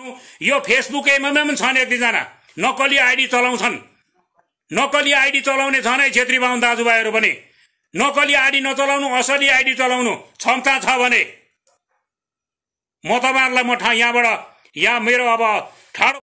यो फेसबुकैमा पनि छन् एक दुईजना नक्कली आइडी चलाउँछन् नक्कली आइडी चलाउने छन् है छेत्री बाहुन दाजुभाइहरू पनि नक्कली आइडी नचलाउनु असली आइडी चलाउनु क्षमता छ भने म तपाईँहरूलाई म यहाँबाट यहाँ मेरो अब ठाडो